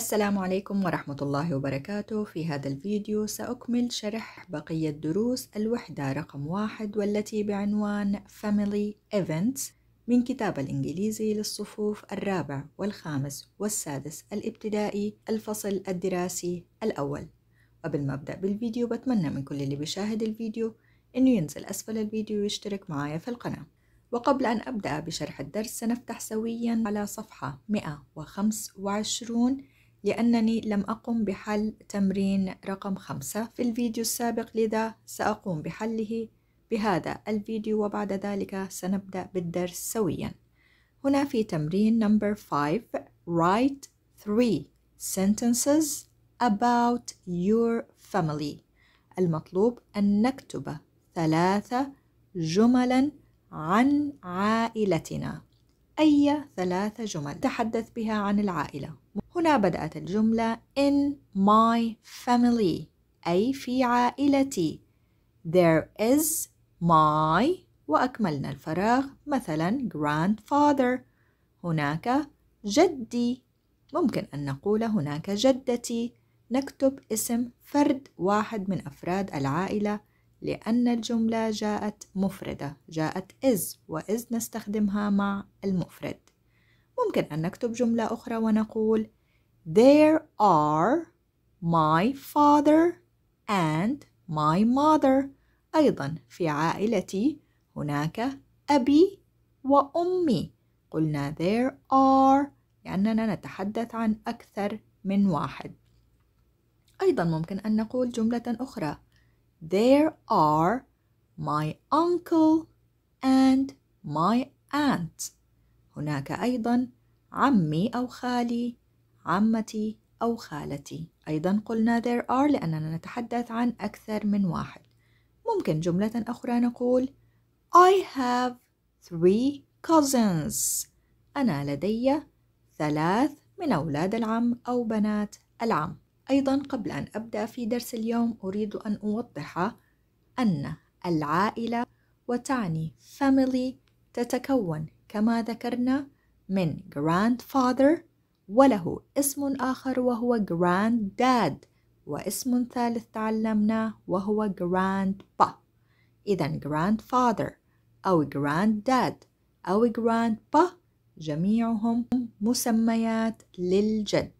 السلام عليكم ورحمة الله وبركاته في هذا الفيديو سأكمل شرح بقية دروس الوحدة رقم واحد والتي بعنوان Family Events من كتاب الإنجليزي للصفوف الرابع والخامس والسادس الابتدائي الفصل الدراسي الأول قبل ما أبدأ بالفيديو بتمنى من كل اللي بيشاهد الفيديو أنه ينزل أسفل الفيديو ويشترك معايا في القناة وقبل أن أبدأ بشرح الدرس سنفتح سويا على صفحة 125 لأنني لم أقم بحل تمرين رقم خمسة في الفيديو السابق لذا سأقوم بحله بهذا الفيديو وبعد ذلك سنبدأ بالدرس سويا هنا في تمرين number 5 write 3 sentences about your family المطلوب أن نكتب ثلاثة جملا عن عائلتنا أي ثلاثة جمل تحدث بها عن العائلة هنا بدأت الجملة in my family أي في عائلتي there is my وأكملنا الفراغ مثلا grandfather هناك جدي ممكن أن نقول هناك جدتي نكتب اسم فرد واحد من أفراد العائلة لأن الجملة جاءت مفردة جاءت is وإز نستخدمها مع المفرد ممكن أن نكتب جملة أخرى ونقول There are my father and my mother أيضا في عائلتي هناك أبي وأمي قلنا there are لأننا نتحدث عن أكثر من واحد أيضا ممكن أن نقول جملة أخرى There are my uncle and my aunt هناك أيضا عمي أو خالي عمتي أو خالتي أيضا قلنا there are لأننا نتحدث عن أكثر من واحد ممكن جملة أخرى نقول I have three cousins أنا لدي ثلاث من أولاد العم أو بنات العم أيضا قبل أن أبدأ في درس اليوم أريد أن أوضح أن العائلة وتعني family تتكون كما ذكرنا من grandfather وله اسم آخر وهو جراند داد واسم ثالث تعلمناه وهو جراند با إذا جراند فادر أو جراند داد أو جراند با جميعهم مسميات للجد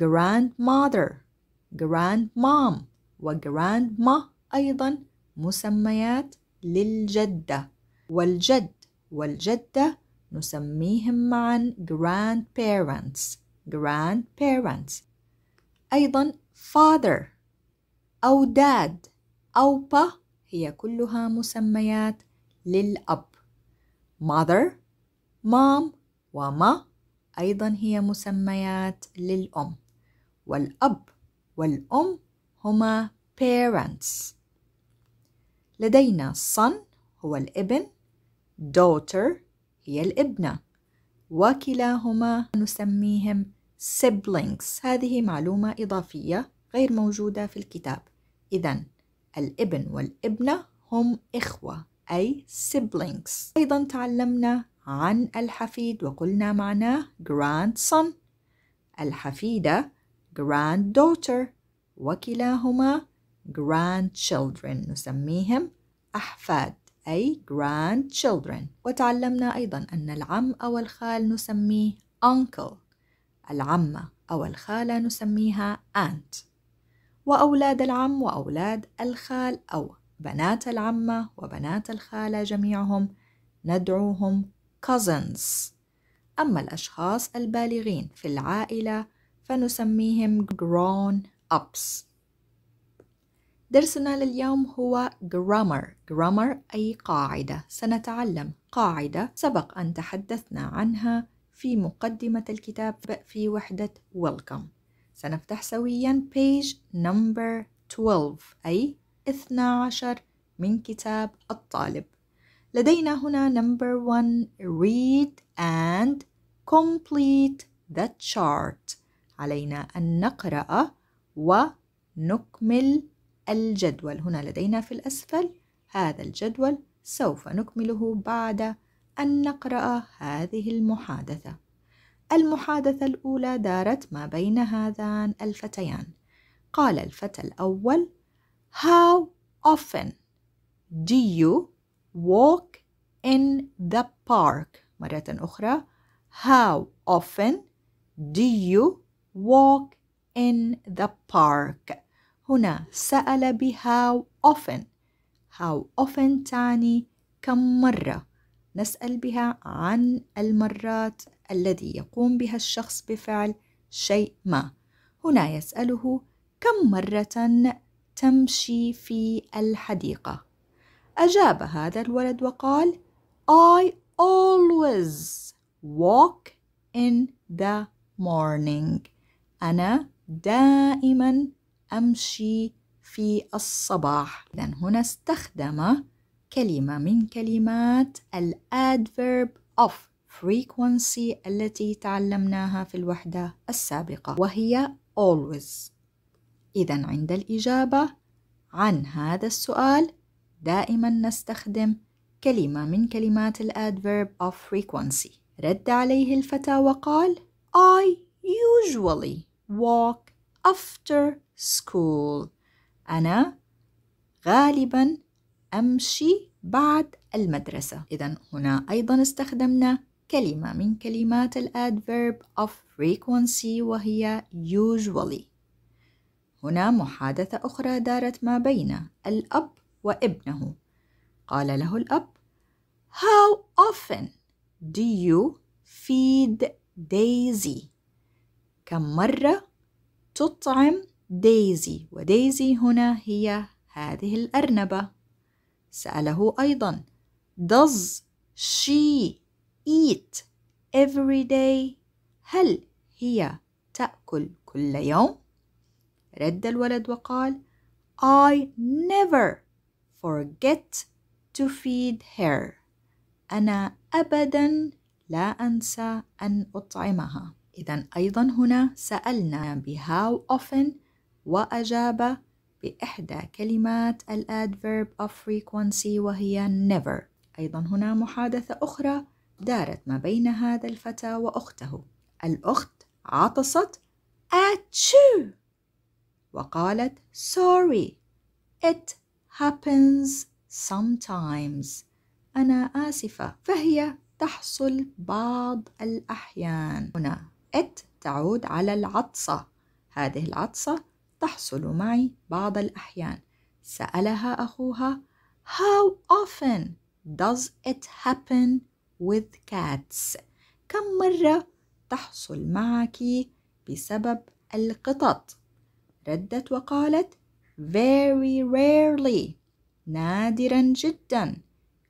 جراند ماذر جراند مام وجراند ما أيضا مسميات للجدة والجد والجدة نسميهم معا grandparents grandparents أيضا father أو dad أو pa هي كلها مسميات للأب mother mom وما أيضا هي مسميات للأم والأب والأم هما parents لدينا son هو الابن daughter هي الابنة وكلاهما نسميهم siblings هذه معلومة إضافية غير موجودة في الكتاب إذا الابن والابنة هم إخوة أي siblings أيضا تعلمنا عن الحفيد وقلنا معناه grandson الحفيدة granddaughter وكلاهما grandchildren نسميهم أحفاد أي grandchildren وتعلمنا أيضا أن العم أو الخال نسميه uncle العمة أو الخالة نسميها aunt وأولاد العم وأولاد الخال أو بنات العمة وبنات الخالة جميعهم ندعوهم cousins أما الأشخاص البالغين في العائلة فنسميهم grown ups درسنا لليوم هو grammar grammar أي قاعدة سنتعلم قاعدة سبق أن تحدثنا عنها في مقدمة الكتاب في وحدة welcome سنفتح سويا page number 12 أي 12 من كتاب الطالب لدينا هنا number 1 read and complete the chart علينا أن نقرأ ونكمل الجدول هنا لدينا في الأسفل هذا الجدول سوف نكمله بعد أن نقرأ هذه المحادثة المحادثة الأولى دارت ما بين هذان الفتيان قال الفتى الأول How often do you walk in the park مرة أخرى How often do you walk in the park هنا سأل ب how often how often تعني كم مرة نسأل بها عن المرات الذي يقوم بها الشخص بفعل شيء ما هنا يسأله كم مرة تمشي في الحديقة أجاب هذا الولد وقال I always walk in the morning أنا دائما أمشي في الصباح إذا هنا استخدم كلمة من كلمات الأدفيرب of frequency التي تعلمناها في الوحدة السابقة وهي always إذا عند الإجابة عن هذا السؤال دائما نستخدم كلمة من كلمات الأدفيرب of frequency رد عليه الفتى وقال I usually walk after school أنا غالبا أمشي بعد المدرسة إذا هنا أيضا استخدمنا كلمة من كلمات الأدفيرب of frequency وهي usually هنا محادثة أخرى دارت ما بين الأب وابنه قال له الأب How often do you feed Daisy؟ كم مرة تطعم دايزي ودايزي هنا هي هذه الأرنبة سأله أيضا Does she eat every day? هل هي تأكل كل يوم؟ رد الولد وقال I never forget to feed her أنا أبدا لا أنسى أن أطعمها إذا أيضا هنا سألنا بهاو how often وأجاب بإحدى كلمات adverb of frequency وهي never أيضا هنا محادثة أخرى دارت ما بين هذا الفتى وأخته الأخت عطست أتشو وقالت sorry it happens sometimes أنا آسفة فهي تحصل بعض الأحيان هنا it تعود على العطسة هذه العطسة تحصل معي بعض الأحيان سألها أخوها How often does it happen with cats؟ كم مرة تحصل معك بسبب القطط؟ ردت وقالت very rarely نادرا جدا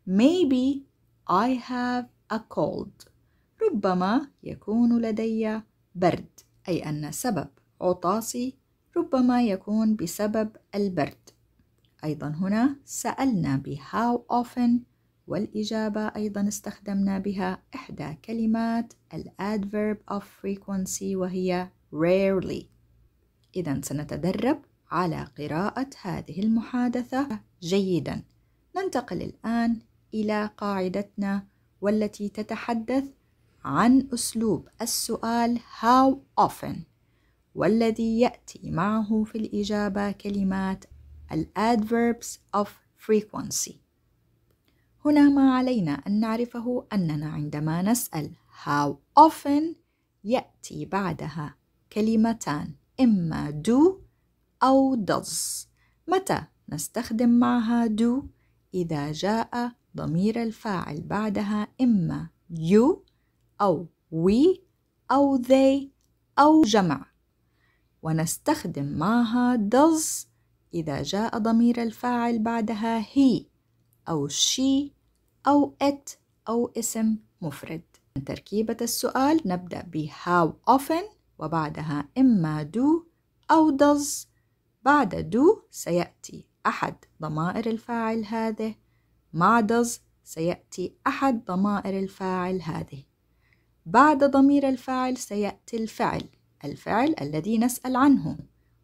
maybe I have a cold ربما يكون لدي برد أي أن سبب عطاسي ربما يكون بسبب البرد أيضا هنا سألنا بـ how often والإجابة أيضا استخدمنا بها إحدى كلمات adverb of frequency وهي rarely إذا سنتدرب على قراءة هذه المحادثة جيدا ننتقل الآن إلى قاعدتنا والتي تتحدث عن أسلوب السؤال how often والذي يأتي معه في الإجابة كلمات الـ adverbs of frequency هنا ما علينا أن نعرفه أننا عندما نسأل how often يأتي بعدها كلمتان إما do أو does متى نستخدم معها do إذا جاء ضمير الفاعل بعدها إما you أو we أو they أو جمع ونستخدم معها does إذا جاء ضمير الفاعل بعدها he أو she أو it أو اسم مفرد تركيبة السؤال نبدأ ب how often وبعدها إما do أو does بعد do سيأتي أحد ضمائر الفاعل هذه مع does سيأتي أحد ضمائر الفاعل هذه بعد ضمير الفاعل سيأتي الفعل الفعل الذي نسأل عنه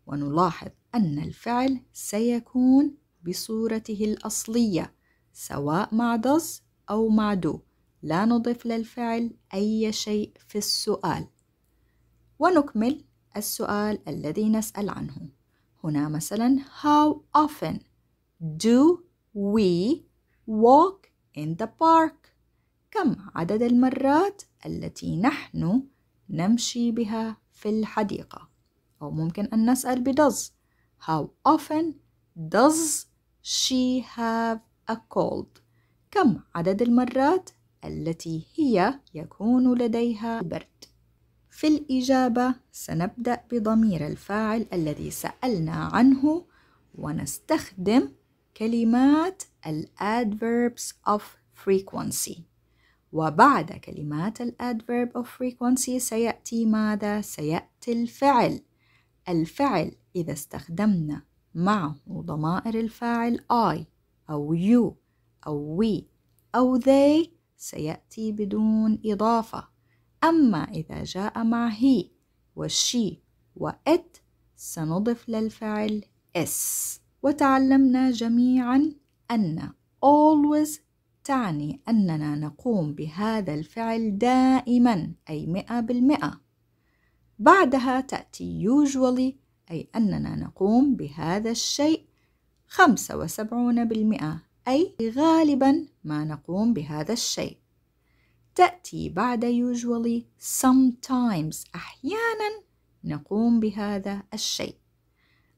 ونلاحظ أن الفعل سيكون بصورته الأصلية سواء مع does أو مع do لا نضيف للفعل أي شيء في السؤال ونكمل السؤال الذي نسأل عنه هنا مثلا how often do we walk in the park كم عدد المرات التي نحن نمشي بها في الحديقة أو ممكن أن نسأل بدز How often does she have a cold? كم عدد المرات التي هي يكون لديها برد؟ في الإجابة سنبدأ بضمير الفاعل الذي سألنا عنه ونستخدم كلمات الادفيربس of frequency وبعد كلمات ال adverb of frequency سيأتي ماذا؟ سيأتي الفعل الفعل إذا استخدمنا معه ضمائر الفاعل I أو you أو we أو they سيأتي بدون إضافة أما إذا جاء مع he والشي وit سنضف للفعل is وتعلمنا جميعا أن always تعني أننا نقوم بهذا الفعل دائما أي مئة بالمئة بعدها تأتي usually أي أننا نقوم بهذا الشيء خمسة وسبعون بالمئة أي غالبا ما نقوم بهذا الشيء تأتي بعد usually sometimes أحيانا نقوم بهذا الشيء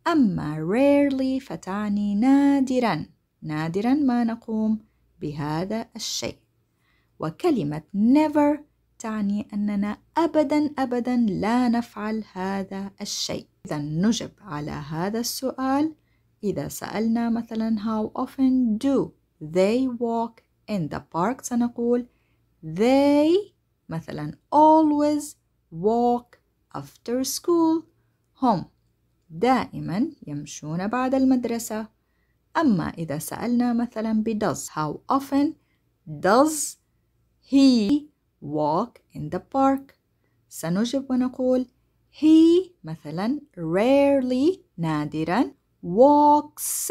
أما rarely فتعني نادرا نادرا ما نقوم بهذا الشيء وكلمة never تعني أننا أبدا أبدا لا نفعل هذا الشيء إذا نجب على هذا السؤال إذا سألنا مثلا how often do they walk in the park سنقول they مثلا always walk after school هم دائما يمشون بعد المدرسة أما إذا سألنا مثلا ب does how often does he walk in the park سنجب ونقول he مثلا rarely نادرا walks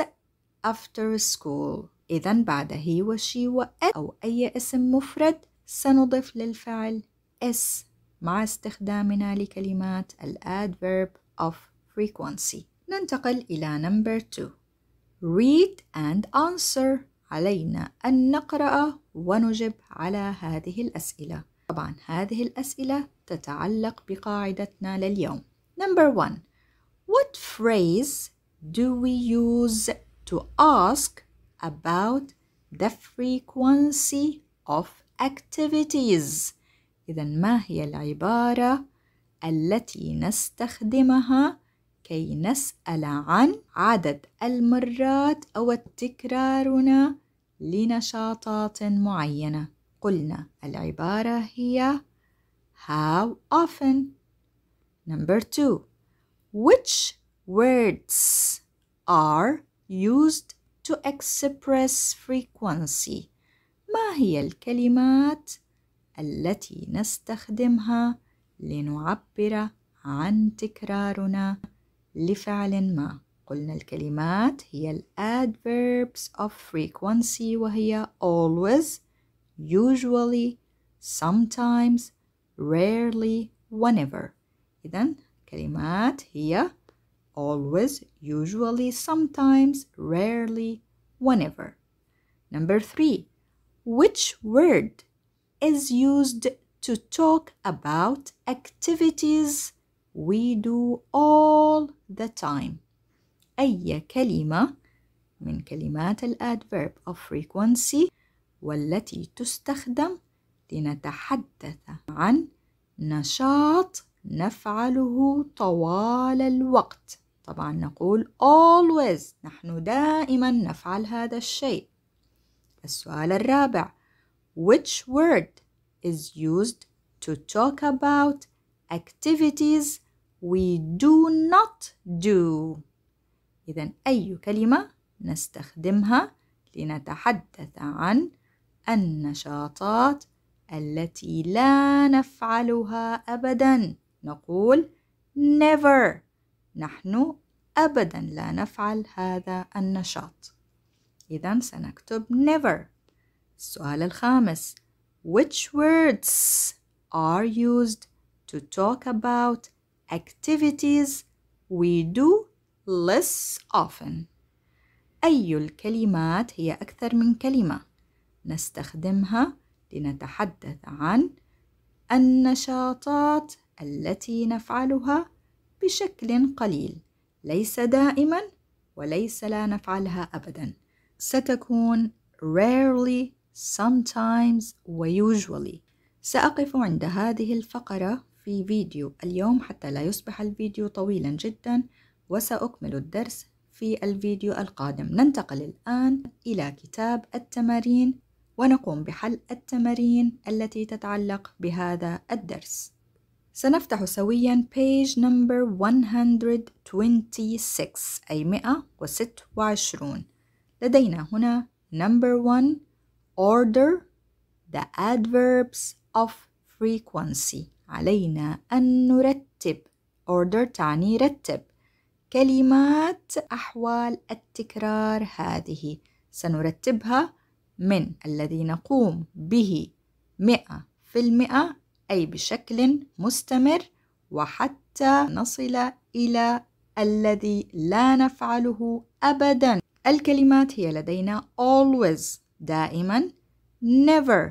after school إذا بعد he و she و it أو أي اسم مفرد سنضيف للفعل s مع استخدامنا لكلمات الادverb of frequency ننتقل إلى number two read and answer علينا أن نقرأ ونجب على هذه الأسئلة طبعا هذه الأسئلة تتعلق بقاعدتنا لليوم Number one What phrase do we use to ask about the frequency of activities إذا ما هي العبارة التي نستخدمها كي نسأل عن عدد المرات أو التكرارنا لنشاطات معينة قلنا العبارة هي How often? Number two, which words are used to express frequency ما هي الكلمات التي نستخدمها لنعبر عن تكرارنا لفعل ما قلنا الكلمات هي ال adverbs of frequency وهي always usually sometimes rarely whenever إذا كلمات هي always usually sometimes rarely whenever Number three, which word is used to talk about activities we do all the time أي كلمة من كلمات الأدفيرب of frequency والتي تستخدم لنتحدث عن نشاط نفعله طوال الوقت طبعا نقول always نحن دائما نفعل هذا الشيء السؤال الرابع which word is used to talk about activities we do not do إذا أي كلمة نستخدمها لنتحدث عن النشاطات التي لا نفعلها أبدا نقول never نحن أبدا لا نفعل هذا النشاط إذا سنكتب never السؤال الخامس Which words are used to talk about activities we do less often أي الكلمات هي أكثر من كلمة نستخدمها لنتحدث عن النشاطات التي نفعلها بشكل قليل ليس دائما وليس لا نفعلها أبدا ستكون rarely sometimes وusually سأقف عند هذه الفقرة في فيديو اليوم حتى لا يصبح الفيديو طويلا جدا وسأكمل الدرس في الفيديو القادم ننتقل الآن إلى كتاب التمارين ونقوم بحل التمارين التي تتعلق بهذا الدرس سنفتح سويا page number 126 أي 126 لدينا هنا number 1 order the adverbs of frequency علينا أن نرتب order تعني رتب كلمات أحوال التكرار هذه سنرتبها من الذي نقوم به مئة في المئة أي بشكل مستمر وحتى نصل إلى الذي لا نفعله أبدا الكلمات هي لدينا always دائما never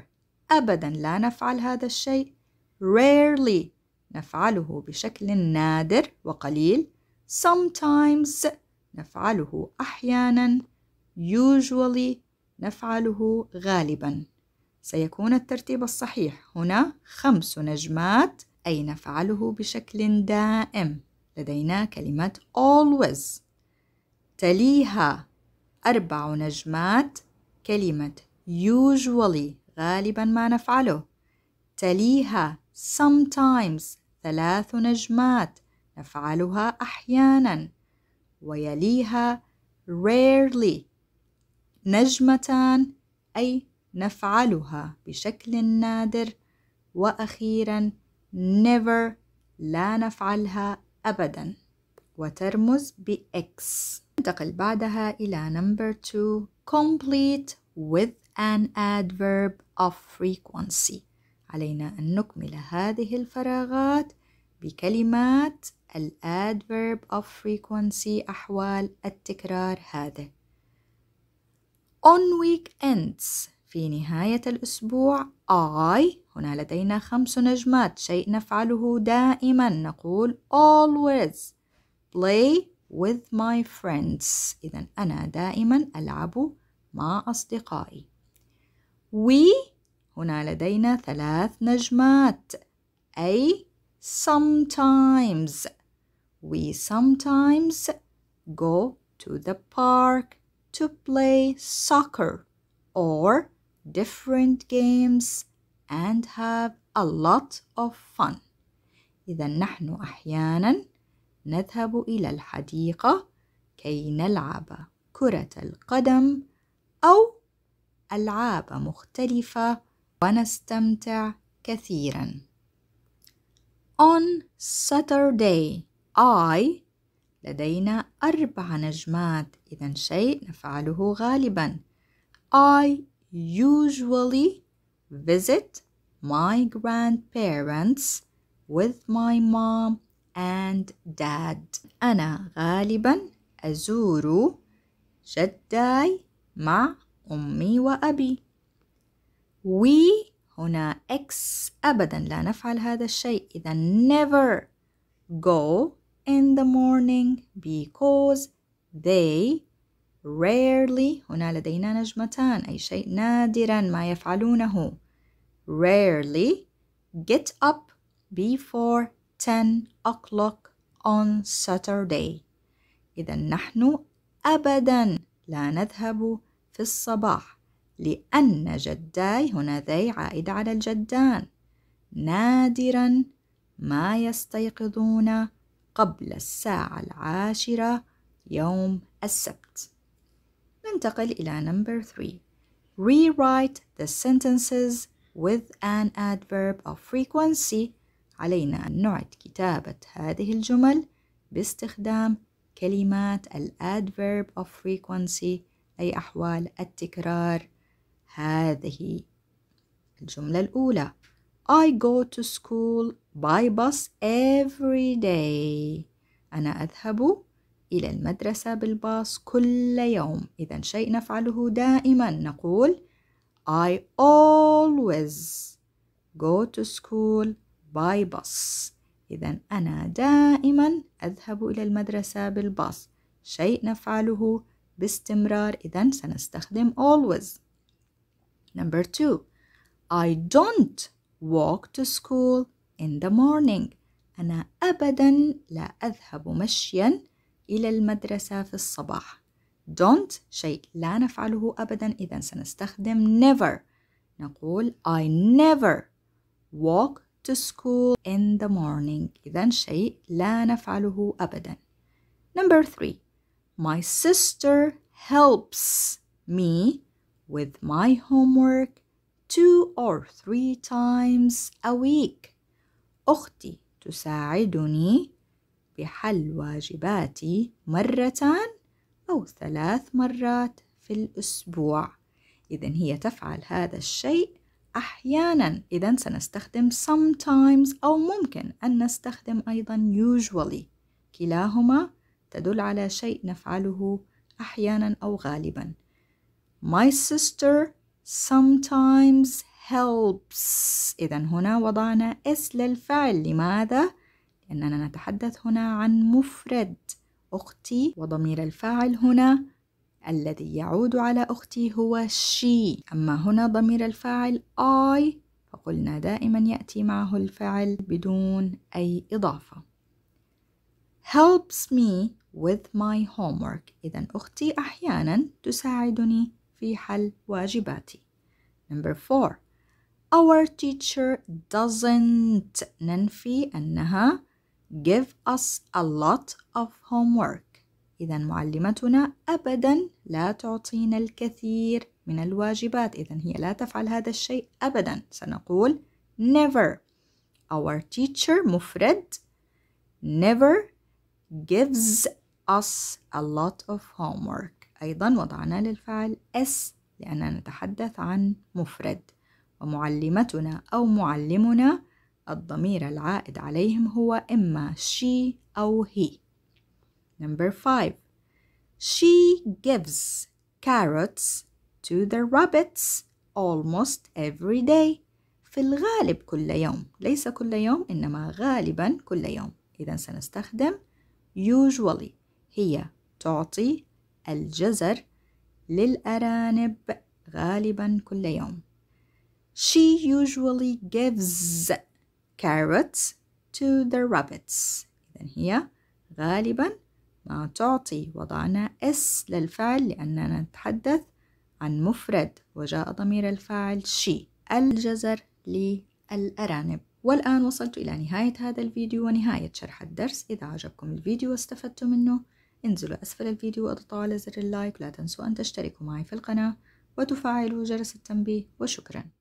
أبدا لا نفعل هذا الشيء rarely نفعله بشكل نادر وقليل sometimes نفعله أحيانا usually نفعله غالبا سيكون الترتيب الصحيح هنا خمس نجمات أي نفعله بشكل دائم لدينا كلمة always تليها أربع نجمات كلمة usually غالبا ما نفعله تليها sometimes ثلاث نجمات نفعلها أحيانا ويليها rarely نجمتان أي نفعلها بشكل نادر وأخيرا never لا نفعلها أبدا وترمز بX ننتقل بعدها إلى number two complete with an adverb of frequency علينا أن نكمل هذه الفراغات بكلمات الـ adverb of frequency أحوال التكرار هذا on weekends في نهاية الأسبوع I هنا لدينا خمس نجمات شيء نفعله دائما نقول always play with my friends إذا أنا دائما ألعب مع أصدقائي we هنا لدينا ثلاث نجمات أي sometimes we sometimes go to the park to play soccer or different games and have a lot of fun إذا نحن أحيانا نذهب إلى الحديقة كي نلعب كرة القدم أو ألعاب مختلفة ونستمتع كثيرا. On Saturday I لدينا أربع نجمات إذا شيء نفعله غالبا I usually visit my grandparents with my mom and dad أنا غالبا أزور جداي مع أمي وأبي we هنا X أبدا لا نفعل هذا الشيء إذا never go in the morning because they rarely هنا لدينا نجمتان أي شيء نادرا ما يفعلونه rarely get up before 10 o'clock on Saturday إذا نحن أبدا لا نذهب في الصباح لأن جداي هنا ذي عائدة على الجدان نادرا ما يستيقظون قبل الساعة العاشرة يوم السبت ننتقل إلى number 3 Rewrite the sentences with an adverb of frequency علينا أن نعد كتابة هذه الجمل باستخدام كلمات الادverb of frequency أي أحوال التكرار هذه الجملة الأولى I go to school by bus every day أنا أذهب إلى المدرسة بالباص كل يوم إذا شيء نفعله دائما نقول I always go to school by bus إذا أنا دائما أذهب إلى المدرسة بالباص شيء نفعله باستمرار إذا سنستخدم always Number two, I don't walk to school in the morning. أنا أبدا لا أذهب مشيا إلى المدرسة في الصباح. Don't شيء لا نفعله أبدا إذا سنستخدم never. نقول I never walk to school in the morning. إذا شيء لا نفعله أبدا. Number three, my sister helps me with my homework two or three times a week. أختي تساعدني بحل واجباتي مرتان أو ثلاث مرات في الأسبوع. إذا هي تفعل هذا الشيء أحيانا إذا سنستخدم sometimes أو ممكن أن نستخدم أيضا usually كلاهما تدل على شيء نفعله أحيانا أو غالبا My sister sometimes helps إذا هنا وضعنا اس للفعل لماذا؟ لأننا نتحدث هنا عن مفرد أختي وضمير الفاعل هنا الذي يعود على أختي هو she أما هنا ضمير الفاعل I فقلنا دائما يأتي معه الفعل بدون أي إضافة helps me with my homework إذا أختي أحيانا تساعدني في حل واجباتي number four our teacher doesn't ننفي أنها give us a lot of homework إذا معلمتنا أبدا لا تعطينا الكثير من الواجبات إذا هي لا تفعل هذا الشيء أبدا سنقول never our teacher مفرد never gives us a lot of homework أيضا وضعنا للفعل اس لأننا نتحدث عن مفرد ومعلمتنا أو معلمنا الضمير العائد عليهم هو إما she أو he Number five She gives carrots to the rabbits almost every day في الغالب كل يوم ليس كل يوم إنما غالبا كل يوم إذا سنستخدم usually هي تعطي الجزر للأرانب غالبا كل يوم. She usually gives carrots to the rabbits. إذا هي غالبا ما تعطي وضعنا S للفعل لأننا نتحدث عن مفرد وجاء ضمير الفاعل she الجزر للأرانب والآن وصلت إلى نهاية هذا الفيديو ونهاية شرح الدرس إذا عجبكم الفيديو واستفدتم منه انزلوا أسفل الفيديو واضغطوا على زر اللايك لا تنسوا أن تشتركوا معي في القناة وتفعلوا جرس التنبيه وشكراً